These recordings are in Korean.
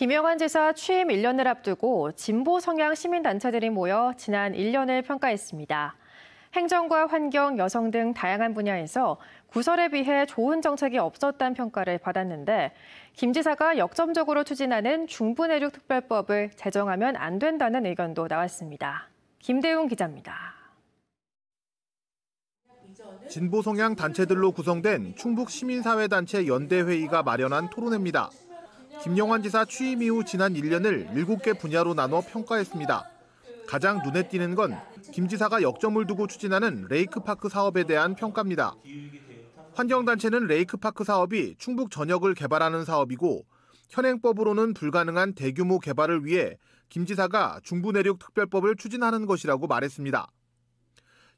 김영환 지사 취임 1년을 앞두고 진보 성향 시민단체들이 모여 지난 1년을 평가했습니다. 행정과 환경, 여성 등 다양한 분야에서 구설에 비해 좋은 정책이 없었다는 평가를 받았는데 김 지사가 역점적으로 추진하는 중부내륙특별법을 제정하면 안 된다는 의견도 나왔습니다. 김대웅 기자입니다. 진보 성향 단체들로 구성된 충북 시민사회단체 연대회의가 마련한 토론회입니다. 김영환 지사 취임 이후 지난 1년을 7개 분야로 나눠 평가했습니다. 가장 눈에 띄는 건 김 지사가 역점을 두고 추진하는 레이크파크 사업에 대한 평가입니다. 환경단체는 레이크파크 사업이 충북 전역을 개발하는 사업이고 현행법으로는 불가능한 대규모 개발을 위해 김 지사가 중부내륙특별법을 추진하는 것이라고 말했습니다.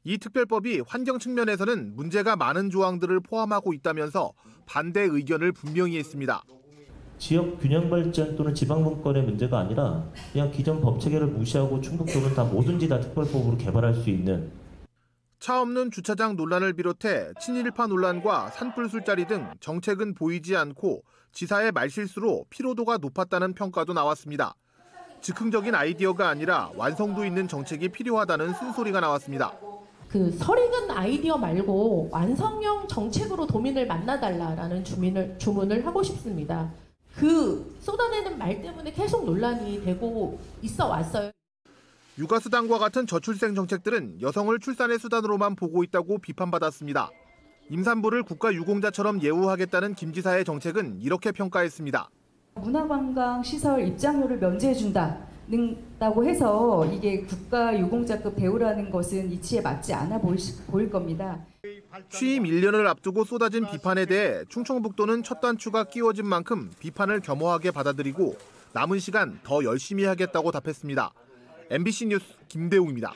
이 특별법이 환경 측면에서는 문제가 많은 조항들을 포함하고 있다면서 반대 의견을 분명히 했습니다. 지역 균형 발전 또는 지방 분권의 문제가 아니라 그냥 기존 법 체계를 무시하고 충북 도는 다 뭐든지 다 특별법으로 개발할 수 있는 차 없는 주차장 논란을 비롯해 친일파 논란과 산불 술자리 등 정책은 보이지 않고 지사의 말실수로 피로도가 높았다는 평가도 나왔습니다. 즉흥적인 아이디어가 아니라 완성도 있는 정책이 필요하다는 쓴소리가 나왔습니다. 그 설익은 아이디어 말고 완성형 정책으로 도민을 만나달라라는 주민을 주문을 하고 싶습니다. 그 쏟아내는 말 때문에 계속 논란이 되고 있어 왔어요. 육아수당과 같은 저출생 정책들은 여성을 출산의 수단으로만 보고 있다고 비판받았습니다. 임산부를 국가 유공자처럼 예우하겠다는 김 지사의 정책은 이렇게 평가했습니다. 문화관광 시설 입장료를 면제해준다고 해서 이게 국가 유공자급 배우라는 것은 이치에 맞지 않아 보일 겁니다. 취임 1년을 앞두고 쏟아진 비판에 대해 충청북도는 첫 단추가 끼워진 만큼 비판을 겸허하게 받아들이고 남은 시간 더 열심히 하겠다고 답했습니다. MBC 뉴스 김대웅입니다.